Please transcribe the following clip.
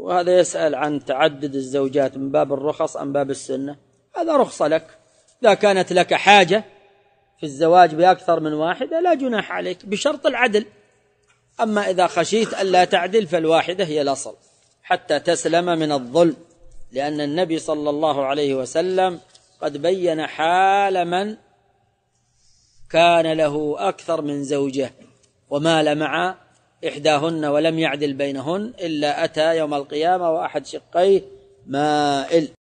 وهذا يسأل عن تعدد الزوجات من باب الرخص أم باب السنة هذا رخصة لك إذا كانت لك حاجة في الزواج بأكثر من واحدة لا جناح عليك بشرط العدل أما إذا خشيت ألا تعدل فالواحدة هي الأصل حتى تسلم من الظلم لأن النبي صلى الله عليه وسلم قد بين حال من كان له أكثر من زوجة ومال مع إحداهن ولم يعدل بينهن إلا أتى يوم القيامة وأحد شقيه مائل